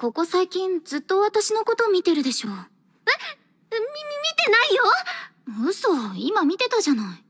ここ最近ずっと私のこと見てるでしょ。えみ、見てないよ嘘、今見てたじゃない。